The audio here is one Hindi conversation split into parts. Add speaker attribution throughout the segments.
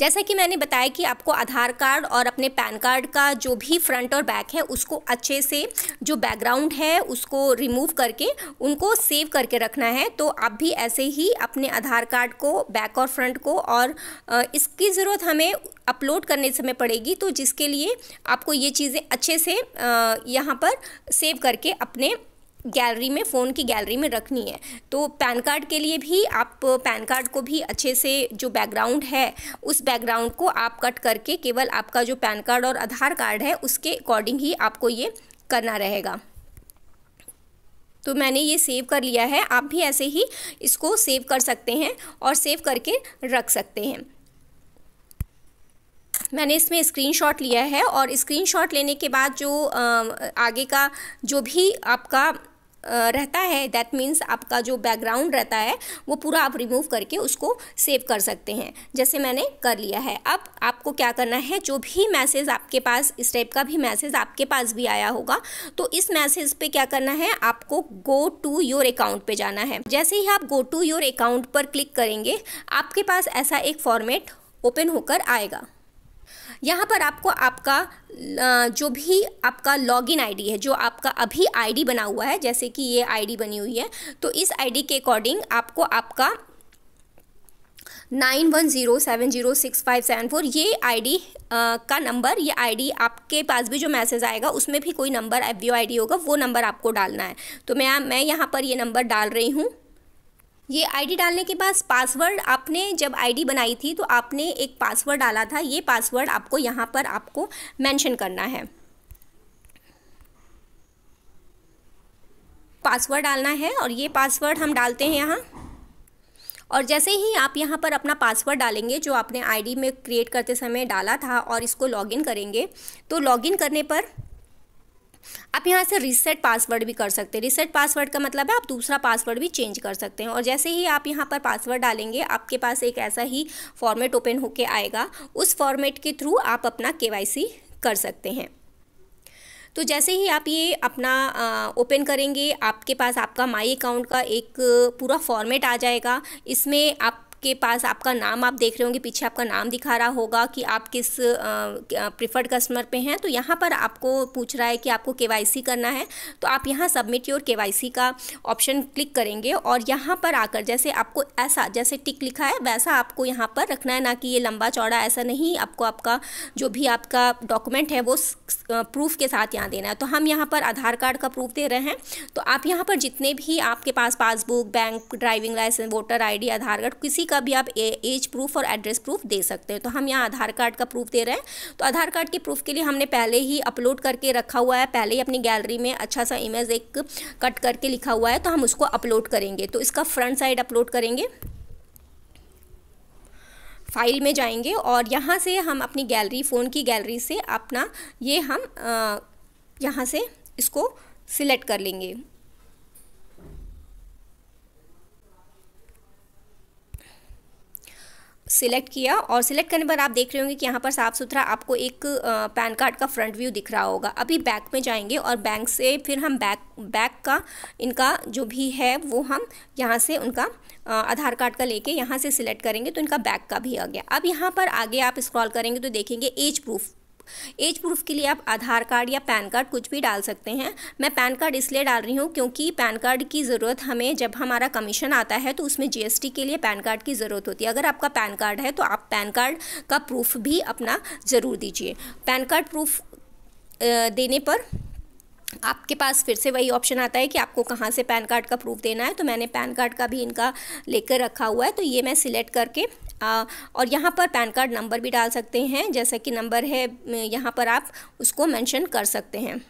Speaker 1: जैसा कि मैंने बताया कि आपको आधार कार्ड और अपने पैन कार्ड का जो भी फ्रंट और बैक है उसको अच्छे से जो बैकग्राउंड है उसको रिमूव करके उनको सेव करके रखना है तो आप भी ऐसे ही अपने आधार कार्ड को बैक और फ्रंट को और इसकी ज़रूरत हमें अपलोड करने समय पड़ेगी तो जिसके लिए आपको ये चीज़ें अच्छे से यहाँ पर सेव करके अपने गैलरी में फ़ोन की गैलरी में रखनी है तो पैन कार्ड के लिए भी आप पैन कार्ड को भी अच्छे से जो बैकग्राउंड है उस बैकग्राउंड को आप कट करके केवल आपका जो पैन कार्ड और आधार कार्ड है उसके अकॉर्डिंग ही आपको ये करना रहेगा तो मैंने ये सेव कर लिया है आप भी ऐसे ही इसको सेव कर सकते हैं और सेव करके रख सकते हैं मैंने इसमें स्क्रीनशॉट लिया है और स्क्रीनशॉट लेने के बाद जो आगे का जो भी आपका रहता है दैट मीन्स आपका जो बैकग्राउंड रहता है वो पूरा आप रिमूव करके उसको सेव कर सकते हैं जैसे मैंने कर लिया है अब आपको क्या करना है जो भी मैसेज आपके पास इस टाइप का भी मैसेज आपके पास भी आया होगा तो इस मैसेज पे क्या करना है आपको गो टू योर अकाउंट पे जाना है जैसे ही आप गो टू योर अकाउंट पर क्लिक करेंगे आपके पास ऐसा एक फॉर्मेट ओपन होकर आएगा यहाँ पर आपको आपका जो भी आपका लॉगिन आईडी है जो आपका अभी आईडी बना हुआ है जैसे कि ये आईडी बनी हुई है तो इस आईडी के अकॉर्डिंग आपको आपका nine one zero seven zero six five seven four ये आईडी का नंबर ये आईडी आपके पास भी जो मैसेज आएगा उसमें भी कोई नंबर एफ बी आईडी होगा वो नंबर आपको डालना है तो मैं मैं यहाँ पर ये नंबर डाल रही हूँ ये आईडी डालने के बाद पासवर्ड आपने जब आईडी बनाई थी तो आपने एक पासवर्ड डाला था ये पासवर्ड आपको यहाँ पर आपको मेंशन करना है पासवर्ड डालना है और ये पासवर्ड हम डालते हैं यहाँ और जैसे ही आप यहाँ पर अपना पासवर्ड डालेंगे जो आपने आईडी में क्रिएट करते समय डाला था और इसको लॉगिन करेंगे तो लॉगिन करने पर आप यहाँ से रीसेट पासवर्ड भी कर सकते हैं रीसेट पासवर्ड का मतलब है आप दूसरा पासवर्ड भी चेंज कर सकते हैं और जैसे ही आप यहाँ पर पासवर्ड डालेंगे आपके पास एक ऐसा ही फॉर्मेट ओपन होके आएगा उस फॉर्मेट के थ्रू आप अपना के कर सकते हैं तो जैसे ही आप ये अपना ओपन करेंगे आपके पास आपका माई अकाउंट का एक पूरा फॉर्मेट आ जाएगा इसमें आप आपके पास आपका नाम आप देख रहे होंगे पीछे आपका नाम दिखा रहा होगा कि आप किस प्रिफर्ड कस्टमर पे हैं तो यहाँ पर आपको पूछ रहा है कि आपको के करना है तो आप यहाँ सबमिट योर के का ऑप्शन क्लिक करेंगे और यहाँ पर आकर जैसे आपको ऐसा जैसे टिक लिखा है वैसा आपको यहाँ पर रखना है ना कि ये लंबा चौड़ा ऐसा नहीं आपको आपका जो भी आपका डॉक्यूमेंट है वो प्रूफ के साथ यहाँ देना है तो हम यहाँ पर आधार कार्ड का प्रूफ दे रहे हैं तो आप यहाँ पर जितने भी आपके पास passbook bank driving licence voter ID Aadhaar card किसी का भी आप एज प्रूफ और एड्रेस प्रूफ दे सकते हैं तो हम यहाँ आधार कार्ड का प्रूफ दे रहे हैं तो आधार कार्ड के प्रूफ के लिए हमने पहले ही अपलोड करके रखा हुआ है पहले ही अपनी गैलरी में अच्छा सा इमेज एक कट करके लिखा हुआ है तो हम उसको अपलोड करेंगे तो इसका फ्रंट साइड अपलोड करेंगे फाइल में जाएंगे और यहाँ से हम अपनी गैलरी फ़ोन की गैलरी से अपना ये हम यहाँ से इसको सिलेक्ट कर लेंगे सिलेक्ट किया और सिलेक्ट करने पर आप देख रहे होंगे कि यहाँ पर साफ़ सुथरा आपको एक पैन कार्ड का फ्रंट व्यू दिख रहा होगा अभी बैक में जाएंगे और बैंक से फिर हम बैक बैक का इनका जो भी है वो हम यहाँ से उनका आधार कार्ड का लेके यहाँ से सिलेक्ट करेंगे तो इनका बैक का भी आ गया अब यहाँ पर आगे आप स्क्रॉल करेंगे तो देखेंगे एज प्रूफ एज प्रूफ के लिए आप आधार कार्ड या पैन कार्ड कुछ भी डाल सकते हैं मैं पैन कार्ड इसलिए डाल रही हूँ क्योंकि पैन कार्ड की ज़रूरत हमें जब हमारा कमीशन आता है तो उसमें जीएसटी के लिए पैन कार्ड की ज़रूरत होती है अगर आपका पैन कार्ड है तो आप पैन कार्ड का प्रूफ भी अपना ज़रूर दीजिए पैन कार्ड प्रूफ देने पर आपके पास फिर से वही ऑप्शन आता है कि आपको कहाँ से पैन कार्ड का प्रूफ देना है तो मैंने पैन कार्ड का भी इनका लेकर रखा हुआ है तो ये मैं सिलेक्ट करके आ, और यहाँ पर पैन कार्ड नंबर भी डाल सकते हैं जैसा कि नंबर है यहाँ पर आप उसको मेंशन कर सकते हैं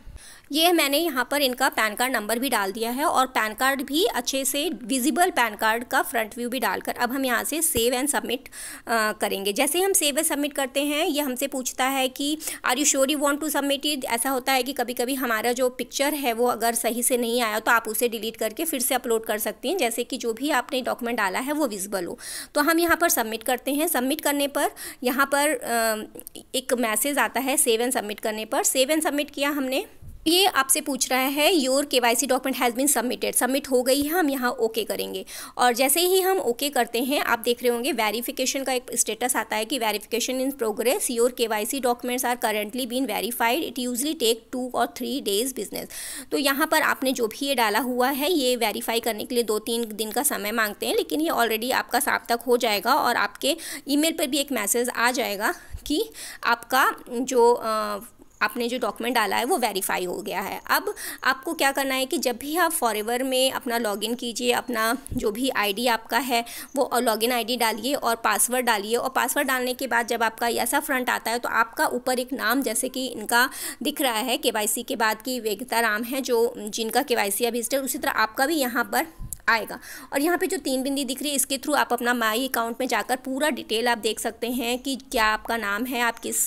Speaker 1: ये मैंने यहाँ पर इनका पैन कार्ड नंबर भी डाल दिया है और पैन कार्ड भी अच्छे से विजिबल पैन कार्ड का फ्रंट व्यू भी डालकर अब हम यहाँ से सेव एंड सबमिट करेंगे जैसे हम सेव एंड सबमिट करते हैं ये हमसे पूछता है कि are you sure you want to submit it ऐसा होता है कि कभी कभी हमारा जो पिक्चर है वो अगर सही से नहीं आया तो आप उसे डिलीट करके फिर से अपलोड कर सकती हैं जैसे कि जो भी आपने डॉक्यूमेंट डाला है वो विजिबल हो तो हम यहाँ पर सबमिट करते हैं सबमिट करने पर यहाँ पर एक मैसेज आता है सेव एंड सबमिट करने पर सेव एंड सबमिट किया हमने ये आपसे पूछ रहा है your K Y C document has been submitted submit हो गई है हम यहाँ ओके okay करेंगे और जैसे ही हम ओके okay करते हैं आप देख रहे होंगे वेरिफिकेशन का एक स्टेटस आता है कि verification in progress your K Y C documents are currently been verified it usually take two और थ्री डेज बिजनेस तो यहाँ पर आपने जो भी ये डाला हुआ है ये वेरीफाई करने के लिए दो तीन दिन का समय मांगते हैं लेकिन ये ऑलरेडी आपका साफ तक हो जाएगा और आपके ई पर भी एक मैसेज आ जाएगा कि आपका जो आ, आपने जो डॉक्यूमेंट डाला है वो वेरीफाई हो गया है अब आपको क्या करना है कि जब भी आप फॉरेवर में अपना लॉगिन कीजिए अपना जो भी आईडी आपका है वो लॉगिन आईडी डालिए और पासवर्ड डालिए और पासवर्ड डालने के बाद जब आपका ऐसा फ्रंट आता है तो आपका ऊपर एक नाम जैसे कि इनका दिख रहा है के के बाद की वेगता राम है जो जिनका के वाई सी अभी स्टेट उसी तरह आपका भी यहाँ पर आएगा और यहाँ पे जो तीन बिंदी दिख रही है इसके थ्रू आप अपना माई अकाउंट में जाकर पूरा डिटेल आप देख सकते हैं कि क्या आपका नाम है आप किस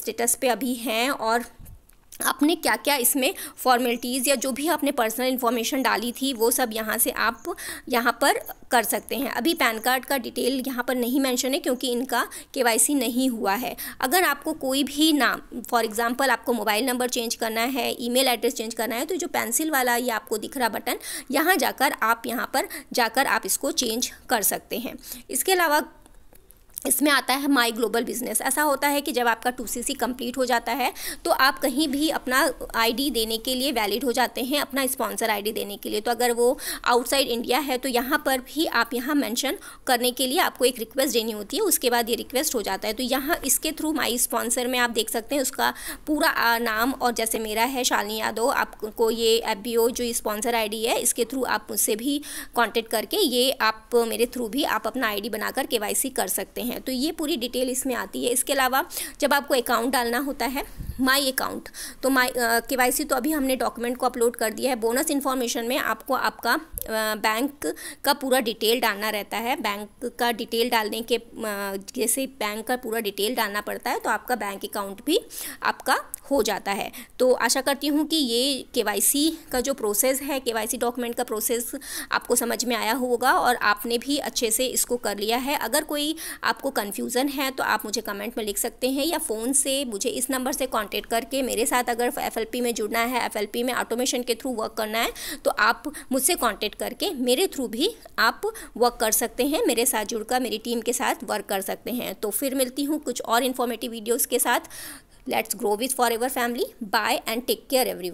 Speaker 1: स्टेटस पे अभी हैं और आपने क्या क्या इसमें फॉर्मेलिटीज़ या जो भी आपने पर्सनल इन्फॉर्मेशन डाली थी वो सब यहाँ से आप यहाँ पर कर सकते हैं अभी पैन कार्ड का डिटेल यहाँ पर नहीं मेंशन है क्योंकि इनका केवाईसी नहीं हुआ है अगर आपको कोई भी नाम फॉर एग्जांपल आपको मोबाइल नंबर चेंज करना है ईमेल एड्रेस चेंज करना है तो जो पेंसिल वाला ये आपको दिख रहा बटन यहाँ जाकर आप यहाँ पर जाकर आप इसको चेंज कर सकते हैं इसके अलावा इसमें आता है माई ग्लोबल बिजनेस ऐसा होता है कि जब आपका टू सी सी कम्प्लीट हो जाता है तो आप कहीं भी अपना आईडी देने के लिए वैलिड हो जाते हैं अपना स्पॉन्सर आईडी देने के लिए तो अगर वो आउटसाइड इंडिया है तो यहाँ पर भी आप यहाँ मेंशन करने के लिए आपको एक रिक्वेस्ट देनी होती है उसके बाद ये रिक्वेस्ट हो जाता है तो यहाँ इसके थ्रू माई स्पॉन्सर में आप देख सकते हैं उसका पूरा नाम और जैसे मेरा है शालनी यादव आपको ये एफ जो स्पॉन्सर आई है इसके थ्रू आप मुझसे भी कॉन्टेक्ट करके ये आप मेरे थ्रू भी आप अपना आई बना बनाकर के कर सकते हैं हैं तो ये पूरी डिटेल इसमें आती है इसके अलावा जब आपको अकाउंट डालना होता है माई अकाउंट तो माई uh, के वाई सी तो अभी हमने डॉक्यूमेंट को अपलोड कर दिया है बोनस इन्फॉर्मेशन में आपको आपका बैंक uh, का पूरा डिटेल डालना रहता है बैंक का डिटेल डालने के uh, जैसे बैंक का पूरा डिटेल डालना पड़ता है तो आपका बैंक अकाउंट भी आपका हो जाता है तो आशा करती हूँ कि ये के वाई सी का जो प्रोसेस है के वाई सी डॉक्यूमेंट का प्रोसेस आपको समझ में आया होगा और आपने भी अच्छे से इसको कर लिया है अगर कोई आपको कन्फ्यूज़न है तो आप मुझे कमेंट में लिख सकते हैं या फ़ोन से मुझे इस नंबर से कॉन्ट कॉन्टेक्ट करके मेरे साथ अगर एफ में जुड़ना है एफ में ऑटोमेशन के थ्रू वर्क करना है तो आप मुझसे कॉन्टेक्ट करके मेरे थ्रू भी आप वर्क कर सकते हैं मेरे साथ जुड़कर मेरी टीम के साथ वर्क कर सकते हैं तो फिर मिलती हूँ कुछ और इन्फॉर्मेटिव वीडियोज़ के साथ let's grow with forever family bye and take care every